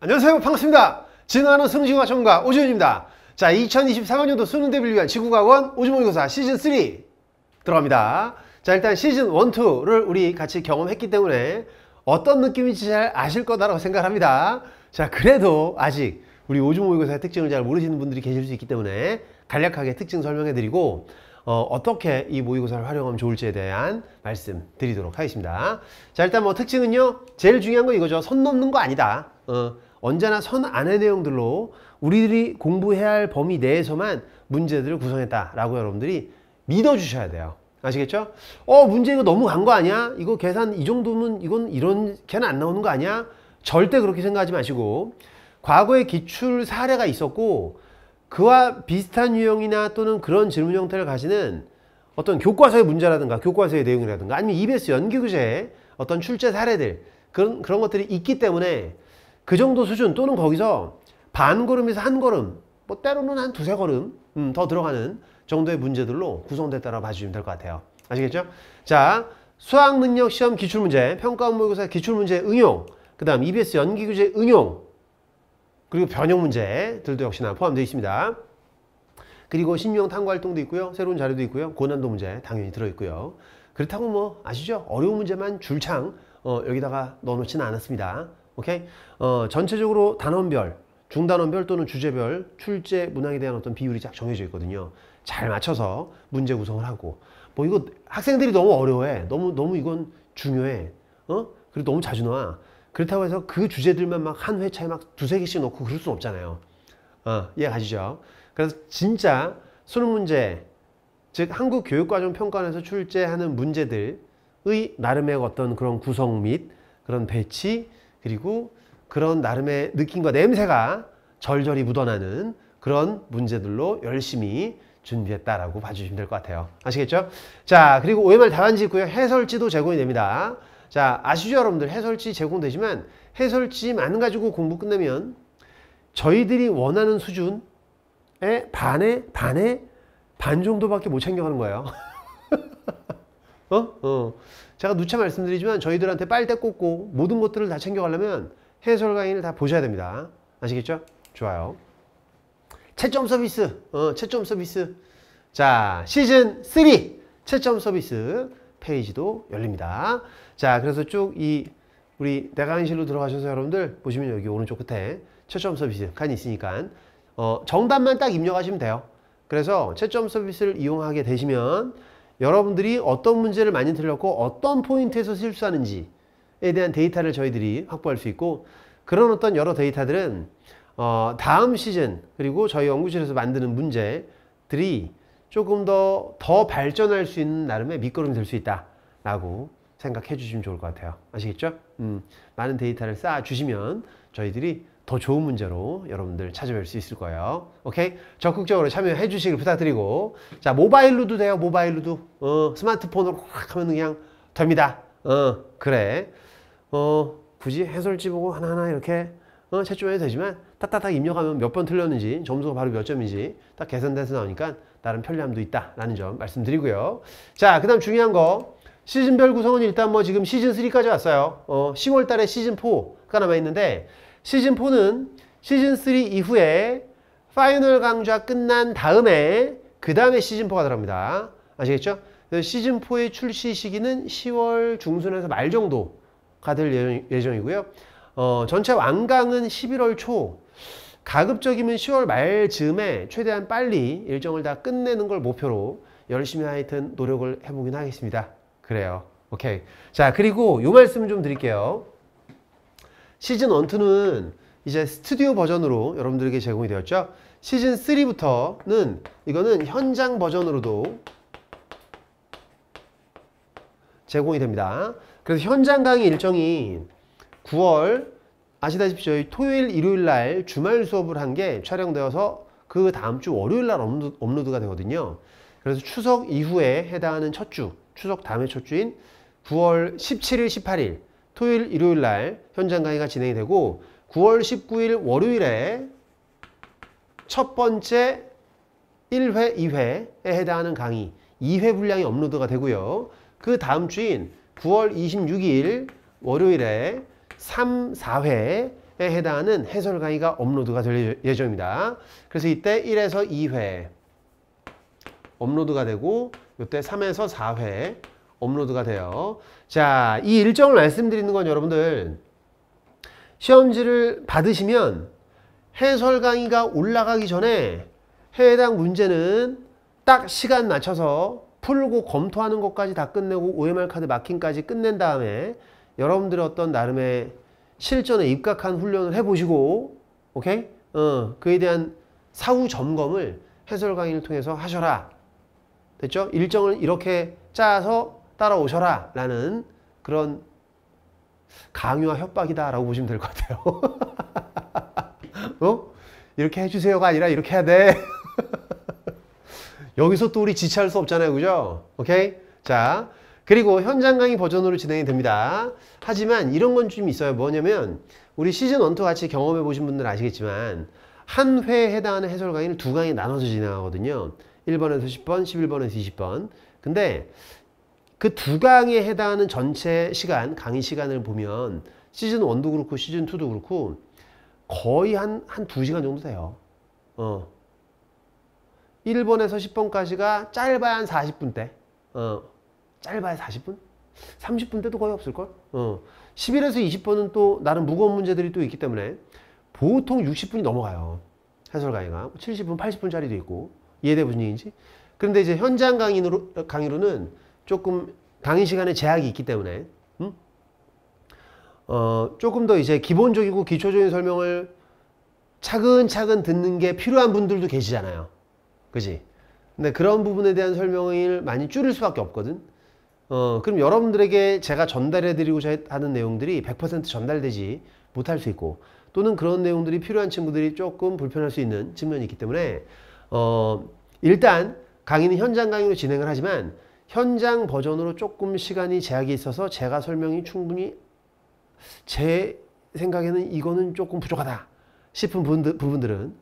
안녕하세요 반갑습니다 진화하는 승진과 전문가 오지훈입니다 자 2024학년도 수능 대비를 위한 지구과원 학 오지모의고사 시즌3 들어갑니다 자 일단 시즌 1, 2를 우리 같이 경험했기 때문에 어떤 느낌인지 잘 아실 거다라고 생각합니다 자 그래도 아직 우리 오지모의고사의 특징을 잘 모르시는 분들이 계실 수 있기 때문에 간략하게 특징 설명해 드리고 어, 어떻게 이 모의고사를 활용하면 좋을지에 대한 말씀 드리도록 하겠습니다. 자 일단 뭐 특징은요 제일 중요한 건 이거죠. 선 넘는 거 아니다. 어, 언제나 선 안의 내용들로 우리들이 공부해야 할 범위 내에서만 문제들을 구성했다라고 여러분들이 믿어주셔야 돼요. 아시겠죠? 어 문제 이거 너무 간 거 아니야? 이거 계산 이 정도면 이건 이런 계는안 나오는 거 아니야? 절대 그렇게 생각하지 마시고 과거에 기출 사례가 있었고 그와 비슷한 유형이나 또는 그런 질문 형태를 가지는 어떤 교과서의 문제라든가 교과서의 내용이라든가 아니면 EBS 연기교재의 어떤 출제 사례들 그런, 그런 것들이 있기 때문에 그 정도 수준 또는 거기서 반 걸음에서 한 걸음 뭐 때로는 한 두세 걸음 음, 더 들어가는 정도의 문제들로 구성됐다고 라 봐주시면 될 것 같아요. 아시겠죠? 자, 수학능력시험 기출문제, 평가원모의고사 기출문제 응용, 그 다음 EBS 연기교재 응용, 그리고 변형 문제들도 역시나 포함되어 있습니다. 그리고 신용 탐구활동도 있고요. 새로운 자료도 있고요. 고난도 문제 당연히 들어있고요. 그렇다고 뭐 아시죠? 어려운 문제만 줄창 어, 여기다가 넣어놓지는 않았습니다. 오케이? 어, 전체적으로 단원별, 중단원별 또는 주제별 출제 문항에 대한 어떤 비율이 쫙 정해져 있거든요. 잘 맞춰서 문제 구성을 하고 뭐 이거 학생들이 너무 어려워해. 너무 너무 이건 중요해. 어? 그리고 너무 자주 나와. 그렇다고 해서 그 주제들만 막 한 회차에 막 두 세 개씩 넣고 그럴 수는 없잖아요. 어, 이해 가시죠? 그래서 진짜 수능 문제, 즉 한국 교육과정 평가원에서 출제하는 문제들의 나름의 어떤 그런 구성 및 그런 배치 그리고 그런 나름의 느낌과 냄새가 절절히 묻어나는 그런 문제들로 열심히 준비했다라고 봐주시면 될 것 같아요. 아시겠죠? 자, 그리고 OMR 답안지 있고요. 해설지도 제공이 됩니다. 자, 아시죠 여러분들? 해설지 제공되지만 해설지만 가지고 공부 끝내면 저희들이 원하는 수준의 반에 반에 반 정도밖에 못 챙겨가는 거예요. 어? 어. 제가 누차 말씀드리지만 저희들한테 빨대 꽂고 모든 것들을 다 챙겨가려면 해설 강의를 다 보셔야 됩니다. 아시겠죠? 좋아요. 채점 서비스. 어, 채점 서비스. 자, 시즌 3 채점 서비스 페이지도 열립니다. 자, 그래서 쭉 이 우리 내강의실로 들어가셔서 여러분들 보시면 여기 오른쪽 끝에 채점 서비스 칸이 있으니까 어, 정답만 딱 입력하시면 돼요. 그래서 채점 서비스를 이용하게 되시면 여러분들이 어떤 문제를 많이 틀렸고 어떤 포인트에서 실수하는지에 대한 데이터를 저희들이 확보할 수 있고 그런 어떤 여러 데이터들은 어, 다음 시즌 그리고 저희 연구실에서 만드는 문제들이 조금 더 더 발전할 수 있는 나름의 밑거름이 될 수 있다라고 생각해 주시면 좋을 것 같아요. 아시겠죠? 음, 많은 데이터를 쌓아 주시면 저희들이 더 좋은 문제로 여러분들 찾아뵐 수 있을 거예요. 오케이? 적극적으로 참여해 주시길 부탁드리고 자 모바일로도 돼요. 모바일로도 어, 스마트폰으로 확 하면 그냥 됩니다. 어 그래 어 굳이 해설지 보고 하나하나 이렇게 어, 채점 해도 되지만 딱딱딱 입력하면 몇 번 틀렸는지 점수가 바로 몇 점인지 딱 계산돼서 나오니까 나름 편리함도 있다라는 점 말씀드리고요. 자, 그 다음 중요한 거 시즌별 구성은 일단 뭐 지금 시즌 3까지 왔어요. 어, 10월 달에 시즌 4가 남아있는데 시즌4는 시즌3 이후에 파이널 강좌 끝난 다음에 그 다음에 시즌4가 들어갑니다. 아시겠죠? 시즌4의 출시 시기는 10월 중순에서 말 정도가 될 예정이고요. 어, 전체 완강은 11월 초, 가급적이면 10월 말 즈음에 최대한 빨리 일정을 다 끝내는 걸 목표로 열심히 하여튼 노력을 해보긴 하겠습니다. 그래요. 오케이. 자, 그리고 요 말씀 좀 드릴게요. 시즌 1,2는 이제 스튜디오 버전으로 여러분들에게 제공이 되었죠. 시즌 3부터는 이거는 현장 버전으로도 제공이 됩니다. 그래서 현장 강의 일정이 9월 아시다시피 저희 토요일, 일요일 날 주말 수업을 한 게 촬영되어서 그 다음 주 월요일 날 업로드, 업로드가 되거든요. 그래서 추석 이후에 해당하는 첫 주, 추석 다음에첫 주인 9월 17일, 18일 토요일, 일요일 날 현장 강의가 진행이 되고 9월 19일 월요일에 첫 번째 1회, 2회에 해당하는 강의 2회 분량이 업로드가 되고요. 그 다음 주인 9월 26일 월요일에 3, 4회에 해당하는 해설 강의가 업로드가 될 예, 예정입니다. 그래서 이때 1에서 2회 업로드가 되고 이때 3에서 4회 업로드가 돼요. 자, 이 일정을 말씀드리는 건 여러분들 시험지를 받으시면 해설 강의가 올라가기 전에 해당 문제는 딱 시간 맞춰서 풀고 검토하는 것까지 다 끝내고 OMR 카드 마킹까지 끝낸 다음에 여러분들의 어떤 나름의 실전에 입각한 훈련을 해보시고 오케이? 어, 그에 대한 사후 점검을 해설 강의를 통해서 하셔라. 됐죠? 일정을 이렇게 짜서 따라오셔라 라는 그런 강요와 협박이다라고 보시면 될 것 같아요. 어? 이렇게 해주세요가 아니라 이렇게 해야 돼. 여기서 또 우리 지체할 수 없잖아요. 그죠? 오케이? 자, 그리고 현장 강의 버전으로 진행이 됩니다. 하지만 이런 건 좀 있어요. 뭐냐면 우리 시즌 1, 2 같이 경험해 보신 분들 아시겠지만 한 회에 해당하는 해설 강의를 두 강의 나눠서 진행하거든요. 1번에서 10번, 11번에서 20번. 근데 그두 강에 해당하는 전체 시간, 강의 시간을 보면 시즌 1도 그렇고 시즌 2도 그렇고 거의 한, 한 2시간 정도 돼요. 어. 1번에서 10번까지가 짧아야 한 40분대. 어. 짧아야 40분? 30분대도 거의 없을걸? 어. 11에서 20번은 또 나름 무거운 문제들이 또 있기 때문에 보통 60분이 넘어가요. 해설 강의가. 70분, 80분짜리도 있고. 이해돼 무슨 얘기인지? 그런데 이제 현장 강의로, 강의로는 조금 강의 시간에 제약이 있기 때문에 음? 어, 조금 더 이제 기본적이고 기초적인 설명을 차근차근 듣는 게 필요한 분들도 계시잖아요. 그지? 근데 그런 부분에 대한 설명을 많이 줄일 수밖에 없거든. 어, 그럼 여러분들에게 제가 전달해드리고자 하는 내용들이 100% 전달되지 못할 수 있고 또는 그런 내용들이 필요한 친구들이 조금 불편할 수 있는 측면이 있기 때문에 어, 일단 강의는 현장 강의로 진행을 하지만 현장 버전으로 조금 시간이 제약이 있어서 제가 설명이 충분히 제 생각에는 이거는 조금 부족하다 싶은 부분들, 부분들은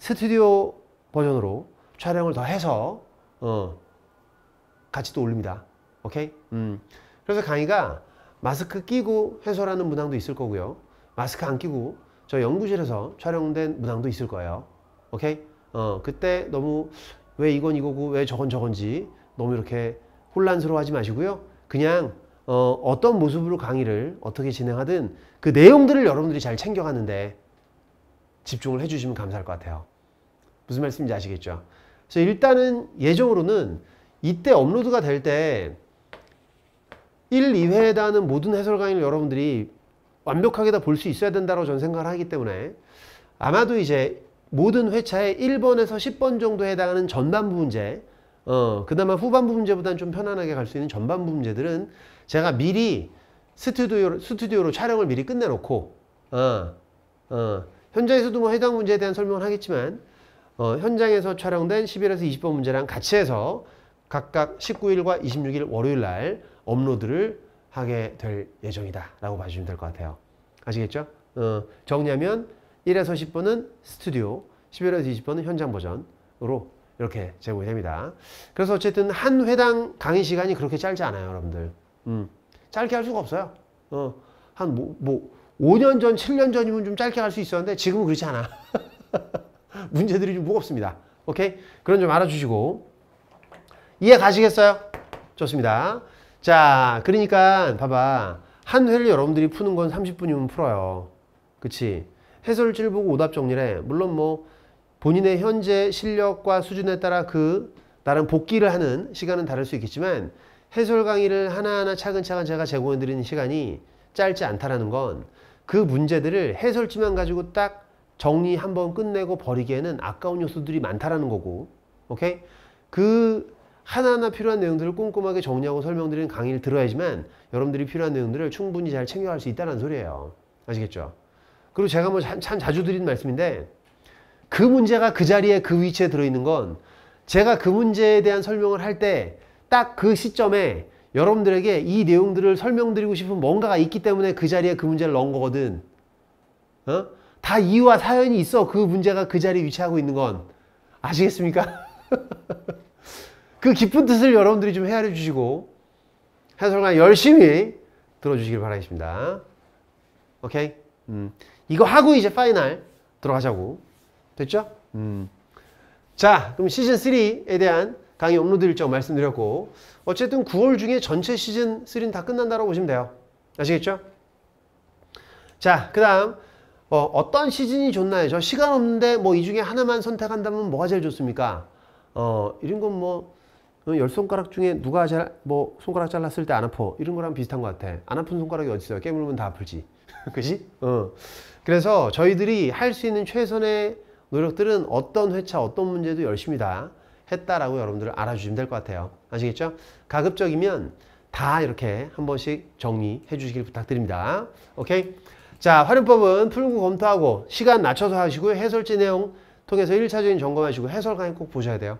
스튜디오 버전으로 촬영을 더 해서 어, 같이 또 올립니다. 오케이? 음. 그래서 강의가 마스크 끼고 해설하는 문항도 있을 거고요. 마스크 안 끼고 저 연구실에서 촬영된 문항도 있을 거예요. 오케이? 어, 그때 너무 왜 이건 이거고 왜 저건 저건지 너무 이렇게 혼란스러워하지 마시고요. 그냥 어, 어떤 모습으로 강의를 어떻게 진행하든 그 내용들을 여러분들이 잘 챙겨가는데 집중을 해주시면 감사할 것 같아요. 무슨 말씀인지 아시겠죠? 그래서 일단은 예정으로는 이때 업로드가 될 때 1, 2회에다 하는 모든 해설 강의를 여러분들이 완벽하게 다 볼 수 있어야 된다고 저는 생각을 하기 때문에 아마도 이제 모든 회차의 1번에서 10번 정도에 해당하는 전반부 문제 어, 그나마 후반부 문제보다는 좀 편안하게 갈 수 있는 전반부 문제들은 제가 미리 스튜디오로, 스튜디오로 촬영을 미리 끝내놓고, 어, 어, 현장에서도 뭐 해당 문제에 대한 설명을 하겠지만, 어, 현장에서 촬영된 11에서 20번 문제랑 같이 해서 각각 19일과 26일 월요일 날 업로드를 하게 될 예정이다. 라고 봐주시면 될 것 같아요. 아시겠죠? 어, 정리하면 1에서 10번은 스튜디오, 11에서 20번은 현장 버전으로 이렇게 제공이 됩니다. 그래서 어쨌든 한 회당 강의 시간이 그렇게 짧지 않아요, 여러분들. 음, 짧게 할 수가 없어요. 어, 한 뭐, 뭐 5년 전, 7년 전이면 좀 짧게 할 수 있었는데 지금은 그렇지 않아. 문제들이 좀 무겁습니다. 오케이? 그런 점 알아주시고 이해 가시겠어요? 좋습니다. 자, 그러니까 봐봐. 한 회를 여러분들이 푸는 건 30분이면 풀어요. 그치? 해설질 보고 오답 정리래. 물론 뭐 본인의 현재 실력과 수준에 따라 그 나름 복귀를 하는 시간은 다를 수 있겠지만 해설 강의를 하나하나 차근차근 제가 제공해 드리는 시간이 짧지 않다라는 건 그 문제들을 해설지만 가지고 딱 정리 한번 끝내고 버리기에는 아까운 요소들이 많다라는 거고 오케이 그 하나하나 필요한 내용들을 꼼꼼하게 정리하고 설명드리는 강의를 들어야지만 여러분들이 필요한 내용들을 충분히 잘 챙겨갈 수 있다는 소리예요 아시겠죠 그리고 제가 뭐 참 자주 드리는 말씀인데 그 문제가 그 자리에 그 위치에 들어있는 건 제가 그 문제에 대한 설명을 할 때 딱 그 시점에 여러분들에게 이 내용들을 설명드리고 싶은 뭔가가 있기 때문에 그 자리에 그 문제를 넣은 거거든. 어? 다 이유와 사연이 있어. 그 문제가 그 자리에 위치하고 있는 건. 아시겠습니까? 그 깊은 뜻을 여러분들이 좀 헤아려 주시고 해설관 열심히 들어주시길 바라겠습니다. 오케이? 음. 이거 하고 이제 파이널 들어가자고. 됐죠? 음. 자, 그럼 시즌3에 대한 강의 업로드 일정 말씀드렸고 어쨌든 9월 중에 전체 시즌3는 다 끝난다고 보시면 돼요. 아시겠죠? 자, 그 다음 어, 어떤 시즌이 좋나요? 저 시간 없는데 뭐 이 중에 하나만 선택한다면 뭐가 제일 좋습니까? 어, 이런 건 뭐열 어, 손가락 중에 누가 잘, 뭐 손가락 잘랐을 때 안 아파 이런 거랑 비슷한 것 같아. 안 아픈 손가락이 어디 있어요? 깨물면 다아플지 그지? 어. 그래서 저희들이 할 수 있는 최선의 노력들은 어떤 회차 어떤 문제도 열심히 다 했다라고 여러분들 알아주시면 될 것 같아요. 아시겠죠? 가급적이면 다 이렇게 한 번씩 정리해 주시길 부탁드립니다. 오케이? 자, 활용법은 풀고 검토하고 시간 낮춰서 하시고 해설지 내용 통해서 1차적인 점검하시고 해설 강의 꼭 보셔야 돼요.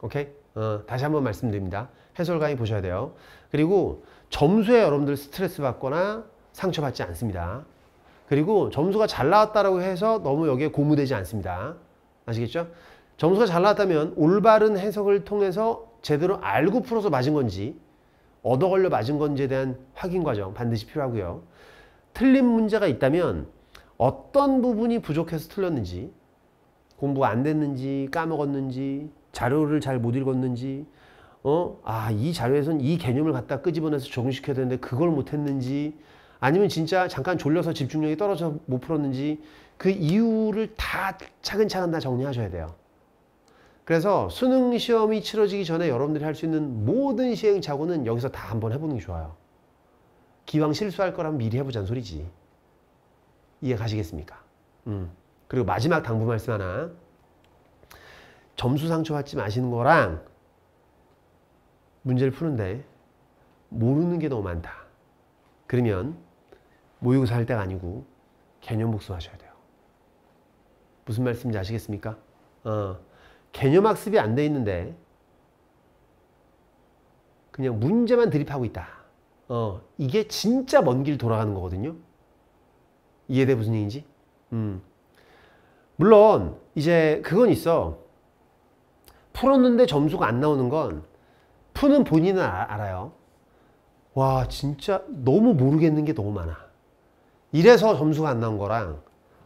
오케이? 어, 다시 한 번 말씀드립니다. 해설 강의 보셔야 돼요. 그리고 점수에 여러분들 스트레스 받거나 상처받지 않습니다. 그리고 점수가 잘 나왔다라고 해서 너무 여기에 고무되지 않습니다. 아시겠죠? 점수가 잘 나왔다면 올바른 해석을 통해서 제대로 알고 풀어서 맞은 건지 얻어 걸려 맞은 건지에 대한 확인 과정 반드시 필요하고요. 틀린 문제가 있다면 어떤 부분이 부족해서 틀렸는지 공부가 안 됐는지 까먹었는지 자료를 잘 못 읽었는지 어? 아, 이 자료에선 이 개념을 갖다 끄집어내서 적용시켜야 되는데 그걸 못했는지 아니면 진짜 잠깐 졸려서 집중력이 떨어져 못 풀었는지 그 이유를 다 차근차근 다 정리하셔야 돼요. 그래서 수능 시험이 치러지기 전에 여러분들이 할 수 있는 모든 시행착오는 여기서 다 한번 해보는 게 좋아요. 기왕 실수할 거라면 미리 해보자는 소리지. 이해 가시겠습니까? 음. 그리고 마지막 당부 말씀 하나. 점수 상처 받지 마시는 거랑 문제를 푸는데 모르는 게 너무 많다. 그러면 모의고사 할 때가 아니고 개념 복습하셔야 돼요. 무슨 말씀인지 아시겠습니까? 어, 개념 학습이 안 돼 있는데 그냥 문제만 드립하고 있다. 어, 이게 진짜 먼 길 돌아가는 거거든요. 이해돼 무슨 얘기인지? 음. 물론 이제 그건 있어. 풀었는데 점수가 안 나오는 건 푸는 본인은 아, 알아요. 와 진짜 너무 모르겠는 게 너무 많아. 이래서 점수가 안 나온 거랑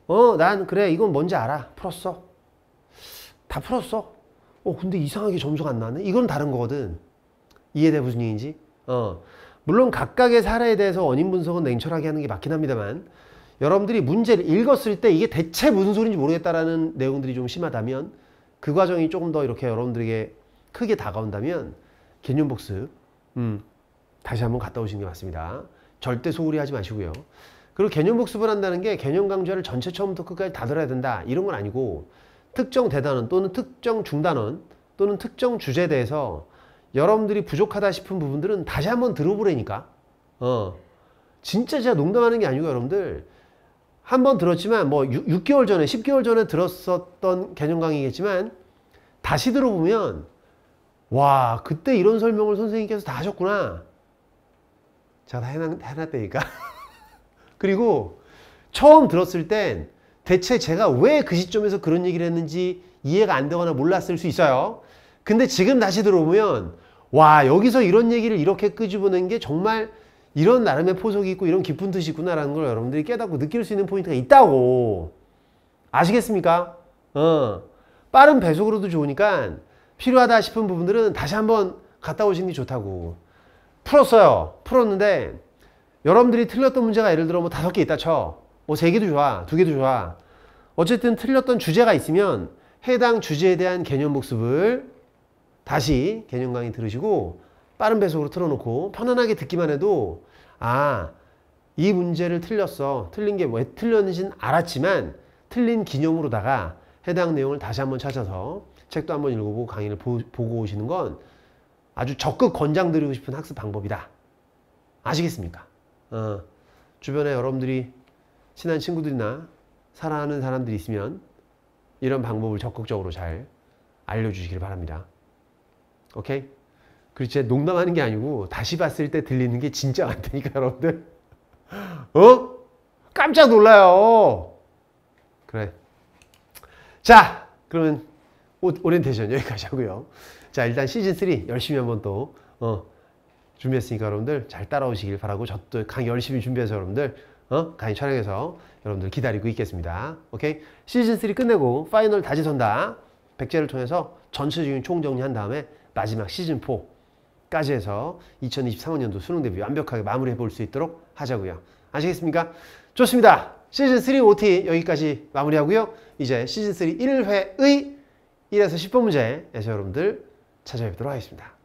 어 난 그래 이건 뭔지 알아 풀었어 다 풀었어 어 근데 이상하게 점수가 안 나네 이건 다른 거거든 이해돼 무슨 얘기인지 어 물론 각각의 사례에 대해서 원인 분석은 냉철하게 하는 게 맞긴 합니다만 여러분들이 문제를 읽었을 때 이게 대체 무슨 소리인지 모르겠다라는 내용들이 좀 심하다면 그 과정이 조금 더 이렇게 여러분들에게 크게 다가온다면 개념 복습 음, 다시 한번 갔다 오시는 게 맞습니다. 절대 소홀히 하지 마시고요. 그리고 개념 복습을 한다는 게 개념 강좌를 전체 처음부터 끝까지 다 들어야 된다 이런 건 아니고 특정 대단원 또는 특정 중단원 또는 특정 주제에 대해서 여러분들이 부족하다 싶은 부분들은 다시 한번 들어보라니까 어 진짜 제가 농담하는 게 아니고 여러분들 한번 들었지만 뭐 6, 개월 전에 10개월 전에 들었었던 개념 강의겠지만 다시 들어보면 와 그때 이런 설명을 선생님께서 다 하셨구나 제가 다 해놨, 해놨다니까 그리고 처음 들었을 땐 대체 제가 왜 그 시점에서 그런 얘기를 했는지 이해가 안 되거나 몰랐을 수 있어요. 근데 지금 다시 들어보면 와 여기서 이런 얘기를 이렇게 끄집어낸 게 정말 이런 나름의 포석이 있고 이런 깊은 뜻이 있구나라는 걸 여러분들이 깨닫고 느낄 수 있는 포인트가 있다고 아시겠습니까? 어. 빠른 배속으로도 좋으니까 필요하다 싶은 부분들은 다시 한번 갔다 오시는 게 좋다고 풀었어요 풀었는데 여러분들이 틀렸던 문제가 예를 들어 뭐 다섯 개 있다 쳐. 뭐 세 개도 좋아. 두 개도 좋아. 어쨌든 틀렸던 주제가 있으면 해당 주제에 대한 개념 복습을 다시 개념 강의 들으시고 빠른 배속으로 틀어놓고 편안하게 듣기만 해도 아, 이 문제를 틀렸어. 틀린 게 왜 틀렸는지는 알았지만 틀린 기념으로다가 해당 내용을 다시 한번 찾아서 책도 한번 읽어보고 강의를 보, 보고 오시는 건 아주 적극 권장드리고 싶은 학습 방법이다. 아시겠습니까? 어, 주변에 여러분들이 친한 친구들이나 사랑하는 사람들이 있으면 이런 방법을 적극적으로 잘 알려주시길 바랍니다. 오케이? 그리고 농담하는 게 아니고 다시 봤을 때 들리는 게 진짜 같다니까 여러분들. 어? 깜짝 놀라요. 그래. 자, 그러면 오리엔테이션 여기까지 하고요. 자, 일단 시즌3 열심히 한번 또 어, 준비했으니까 여러분들 잘 따라오시길 바라고 저도 강 열심히 준비해서 여러분들 어? 강의 촬영해서 여러분들 기다리고 있겠습니다. 오케이? 시즌 3 끝내고 파이널 다시선다 백제를 통해서 전체적인 총정리한 다음에 마지막 시즌 4까지 해서 2023학년도 수능 대비 완벽하게 마무리해 볼 수 있도록 하자고요. 아시겠습니까? 좋습니다. 시즌 3 OT 여기까지 마무리하고요. 이제 시즌 3 1회의 1에서 10번 문제에서 여러분들 찾아뵙도록 하겠습니다.